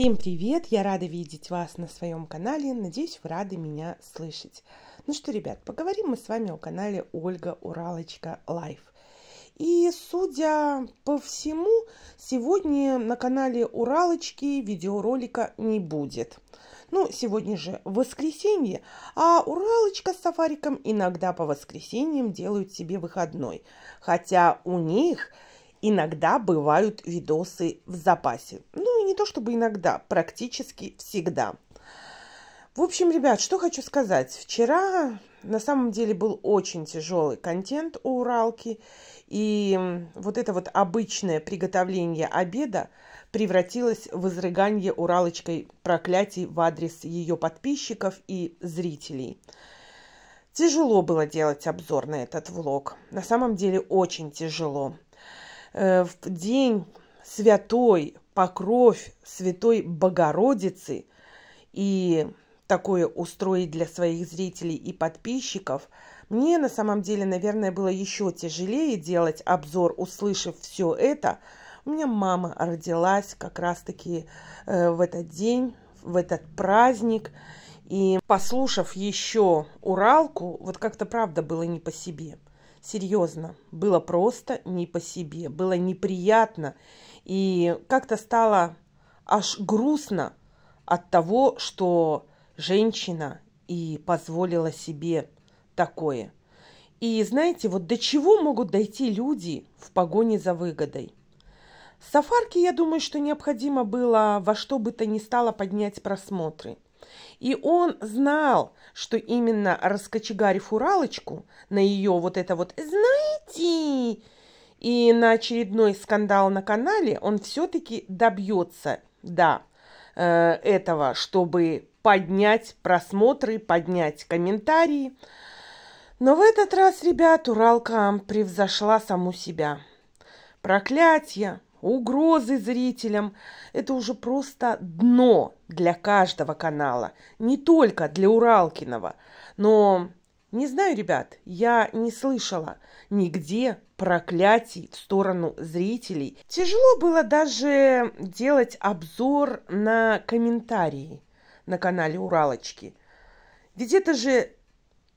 Всем привет! Я рада видеть вас на своем канале. Надеюсь, вы рады меня слышать. Ну что, ребят, поговорим мы с вами о канале Ольга Уралочка Лайф. И, судя по всему, сегодня на канале Уралочки видеоролика не будет. Ну, сегодня же воскресенье, а Уралочка с Сафариком иногда по воскресеньям делают себе выходной. Хотя у них иногда бывают видосы в запасе не то чтобы иногда, практически всегда. В общем, ребят, что хочу сказать. Вчера на самом деле был очень тяжелый контент у Уралки. И вот это вот обычное приготовление обеда превратилось в изрыгание Уралочкой проклятий в адрес ее подписчиков и зрителей. Тяжело было делать обзор на этот влог. На самом деле очень тяжело. Э, в день святой покровь Святой Богородицы и такое устроить для своих зрителей и подписчиков, мне на самом деле, наверное, было еще тяжелее делать обзор, услышав все это. У меня мама родилась как раз-таки э, в этот день, в этот праздник. И послушав еще Уралку, вот как-то правда было не по себе. Серьезно, было просто не по себе, было неприятно и как-то стало аж грустно от того, что женщина и позволила себе такое. И знаете, вот до чего могут дойти люди в погоне за выгодой? Сафарке, я думаю, что необходимо было во что бы то ни стало поднять просмотры. И он знал, что именно раскочегарив Уралочку на ее вот это вот «знаете», и на очередной скандал на канале он все-таки добьется, да, э, этого, чтобы поднять просмотры, поднять комментарии. Но в этот раз, ребят, Уралка превзошла саму себя. Проклятие, угрозы зрителям – это уже просто дно для каждого канала, не только для Уралкиного. Но не знаю, ребят, я не слышала нигде проклятий в сторону зрителей. Тяжело было даже делать обзор на комментарии на канале Уралочки. Ведь это же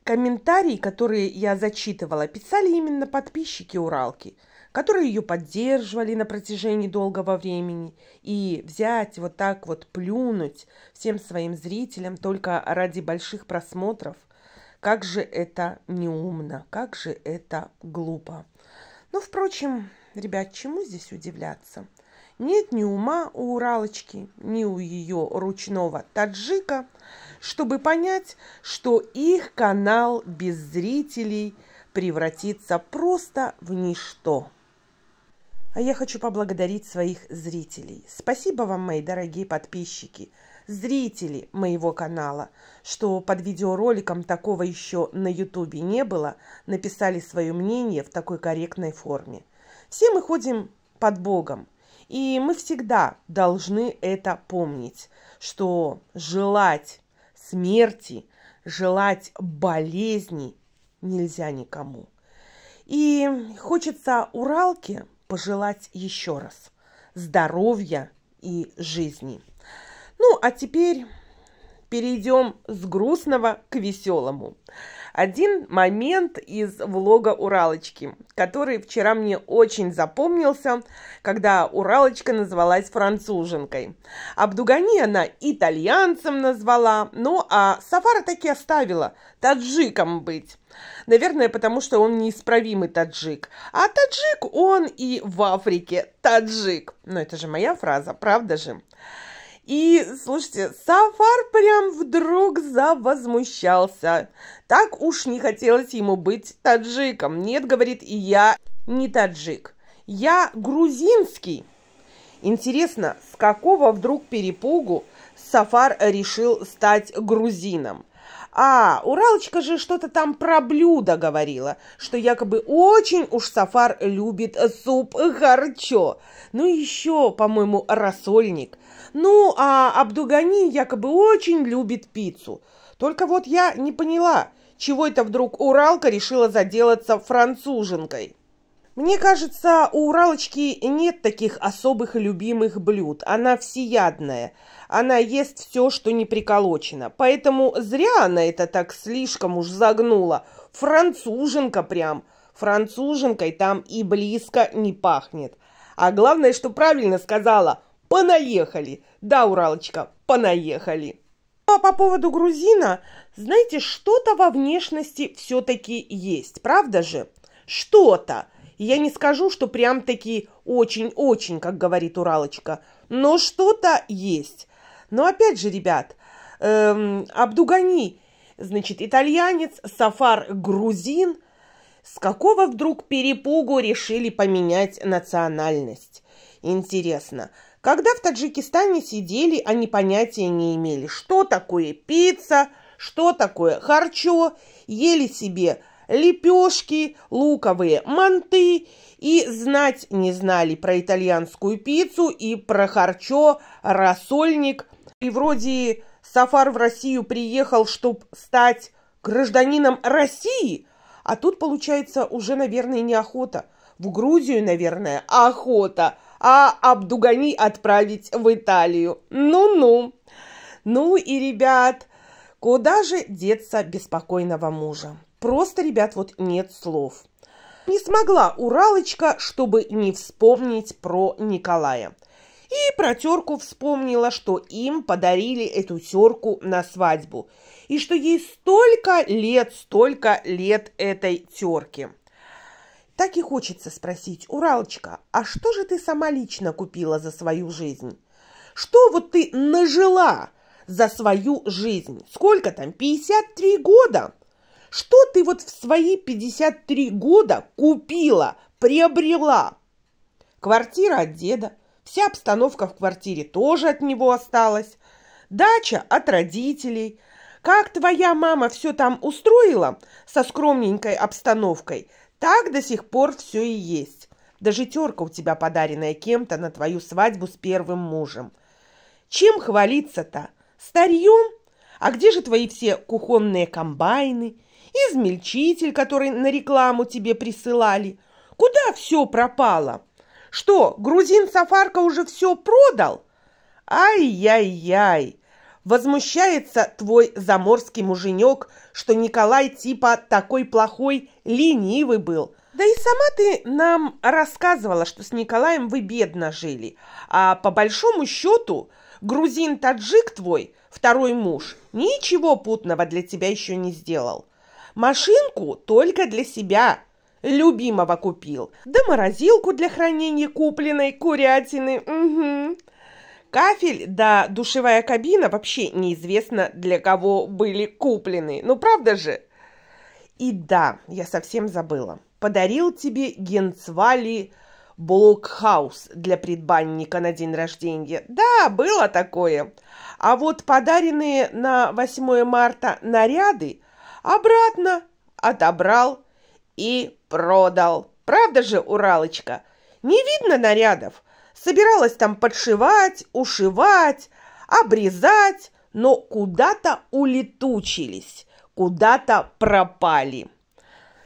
комментарии, которые я зачитывала, писали именно подписчики Уралки, которые ее поддерживали на протяжении долгого времени. И взять вот так вот, плюнуть всем своим зрителям только ради больших просмотров – как же это неумно, как же это глупо. Ну, впрочем, ребят, чему здесь удивляться? Нет ни ума у Уралочки, ни у ее ручного таджика, чтобы понять, что их канал без зрителей превратится просто в ничто. А я хочу поблагодарить своих зрителей. Спасибо вам, мои дорогие подписчики, зрители моего канала, что под видеороликом такого еще на ютубе не было, написали свое мнение в такой корректной форме. Все мы ходим под Богом, и мы всегда должны это помнить, что желать смерти, желать болезни нельзя никому. И хочется Уралке пожелать еще раз здоровья и жизни. Ну, а теперь перейдем с грустного к веселому один момент из влога Уралочки, который вчера мне очень запомнился, когда Уралочка называлась француженкой. Абдугани она итальянцем назвала, ну а Сафара таки оставила таджиком быть. Наверное, потому что он неисправимый таджик. А таджик он и в Африке таджик. Но это же моя фраза, правда же? И, слушайте, Сафар прям вдруг завозмущался. Так уж не хотелось ему быть таджиком. Нет, говорит, и я не таджик. Я грузинский. Интересно, с какого вдруг перепугу Сафар решил стать грузином? А, Уралочка же что-то там про блюдо говорила, что якобы очень уж Сафар любит суп харчо. Ну еще, по-моему, рассольник. Ну, а Абдугани якобы очень любит пиццу. Только вот я не поняла, чего это вдруг Уралка решила заделаться француженкой. Мне кажется, у Уралочки нет таких особых любимых блюд. Она всеядная. Она ест все, что не приколочено. Поэтому зря она это так слишком уж загнула. Француженка прям. Француженкой там и близко не пахнет. А главное, что правильно сказала. Понаехали. Да, Уралочка, понаехали. А по поводу грузина, знаете, что-то во внешности все-таки есть, правда же? Что-то я не скажу, что прям-таки очень-очень, как говорит Уралочка, но что-то есть. Но опять же, ребят, эм, Абдугани, значит, итальянец, Сафар грузин. С какого вдруг перепугу решили поменять национальность? Интересно, когда в Таджикистане сидели, они понятия не имели, что такое пицца, что такое харчо, ели себе лепешки, луковые манты и знать не знали про итальянскую пиццу и про харчо, рассольник. И вроде Сафар в Россию приехал, чтобы стать гражданином России, а тут, получается, уже, наверное, неохота. В Грузию, наверное, охота, а Абдугани отправить в Италию. Ну-ну. Ну и, ребят, куда же деться беспокойного мужа? Просто, ребят, вот нет слов. Не смогла Уралочка, чтобы не вспомнить про Николая. И про терку вспомнила, что им подарили эту терку на свадьбу. И что ей столько лет, столько лет этой терки. Так и хочется спросить, Уралочка, а что же ты сама лично купила за свою жизнь? Что вот ты нажила за свою жизнь? Сколько там, 53 года? Что ты вот в свои 53 года купила, приобрела? Квартира от деда, вся обстановка в квартире тоже от него осталась, дача от родителей. Как твоя мама все там устроила со скромненькой обстановкой, так до сих пор все и есть. Даже терка у тебя подаренная кем-то на твою свадьбу с первым мужем. Чем хвалиться-то? Старьем? А где же твои все кухонные комбайны? Измельчитель, который на рекламу тебе присылали? Куда все пропало? Что, грузин Сафарка уже все продал? Ай-яй-яй! Возмущается твой заморский муженек, что Николай типа такой плохой, ленивый был – да и сама ты нам рассказывала, что с Николаем вы бедно жили, а по большому счету грузин-таджик твой, второй муж, ничего путного для тебя еще не сделал. Машинку только для себя любимого купил, да морозилку для хранения купленной курятины, угу. Кафель да душевая кабина вообще неизвестно для кого были куплены, ну правда же? И да, я совсем забыла подарил тебе Генцвали Блокхаус для предбанника на день рождения. Да, было такое. А вот подаренные на 8 марта наряды обратно отобрал и продал. Правда же, Уралочка? Не видно нарядов. Собиралась там подшивать, ушивать, обрезать, но куда-то улетучились, куда-то пропали.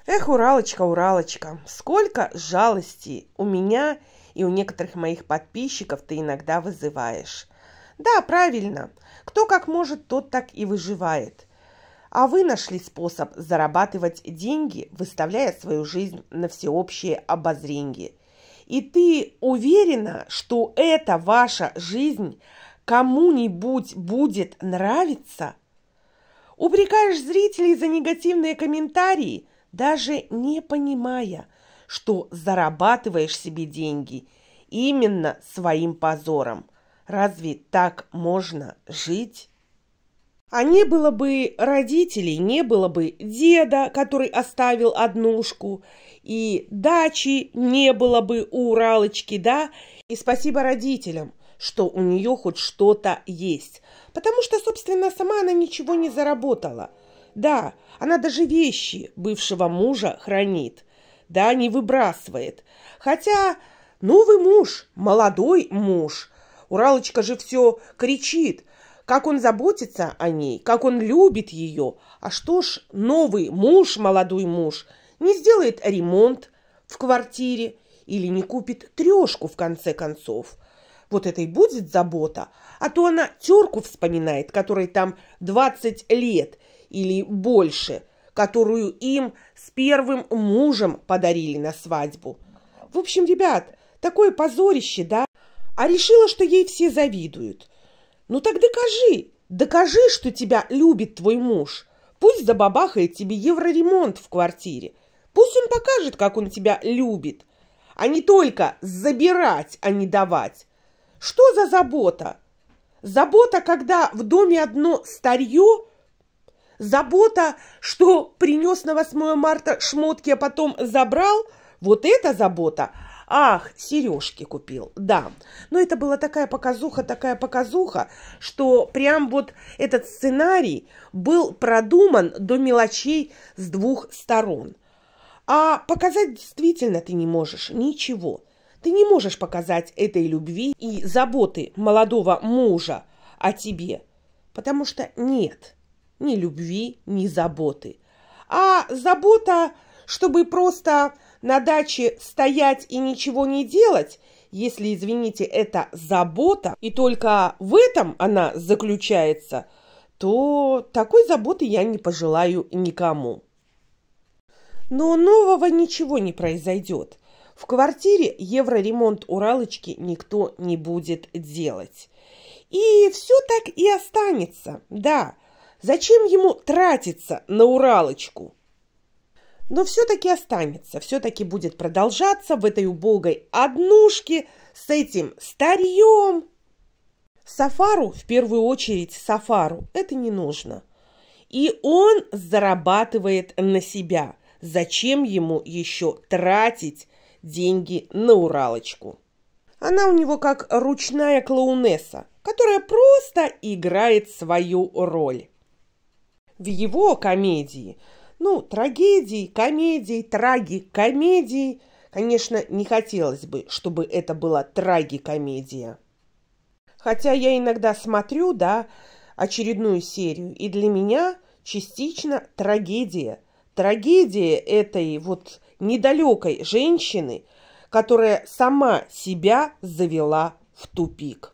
Эх, Уралочка, Уралочка, сколько жалости у меня и у некоторых моих подписчиков ты иногда вызываешь. Да, правильно, кто как может, тот так и выживает. А вы нашли способ зарабатывать деньги, выставляя свою жизнь на всеобщее обозрение. И ты уверена, что эта ваша жизнь кому-нибудь будет нравиться? Упрекаешь зрителей за негативные комментарии – даже не понимая, что зарабатываешь себе деньги именно своим позором. Разве так можно жить? А не было бы родителей, не было бы деда, который оставил однушку, и дачи не было бы у Уралочки, да? И спасибо родителям, что у нее хоть что-то есть, потому что, собственно, сама она ничего не заработала – да, она даже вещи бывшего мужа хранит. Да, не выбрасывает. Хотя новый ну муж, молодой муж. Уралочка же все кричит, как он заботится о ней, как он любит ее. А что ж, новый муж, молодой муж, не сделает ремонт в квартире или не купит трешку в конце концов. Вот это и будет забота. А то она терку вспоминает, которой там 20 лет – или больше, которую им с первым мужем подарили на свадьбу. В общем, ребят, такое позорище, да? А решила, что ей все завидуют. Ну так докажи, докажи, что тебя любит твой муж. Пусть забабахает тебе евроремонт в квартире. Пусть он покажет, как он тебя любит. А не только забирать, а не давать. Что за забота? Забота, когда в доме одно старье, забота, что принес на 8 марта шмотки, а потом забрал, вот эта забота. Ах, сережки купил, да. Но это была такая показуха, такая показуха, что прям вот этот сценарий был продуман до мелочей с двух сторон. А показать действительно ты не можешь ничего. Ты не можешь показать этой любви и заботы молодого мужа о тебе, потому что нет – ни любви, ни заботы. А забота, чтобы просто на даче стоять и ничего не делать, если, извините, это забота, и только в этом она заключается, то такой заботы я не пожелаю никому. Но нового ничего не произойдет. В квартире евроремонт Уралочки никто не будет делать. И все так и останется, да. Зачем ему тратиться на Уралочку? Но все-таки останется, все-таки будет продолжаться в этой убогой однушке с этим старьем. Сафару, в первую очередь Сафару, это не нужно. И он зарабатывает на себя. Зачем ему еще тратить деньги на Уралочку? Она у него как ручная клоунесса, которая просто играет свою роль в его комедии, ну, трагедии, комедии, траги, комедии, конечно, не хотелось бы, чтобы это была трагикомедия. Хотя я иногда смотрю, да, очередную серию, и для меня частично трагедия. Трагедия этой вот недалекой женщины, которая сама себя завела в тупик.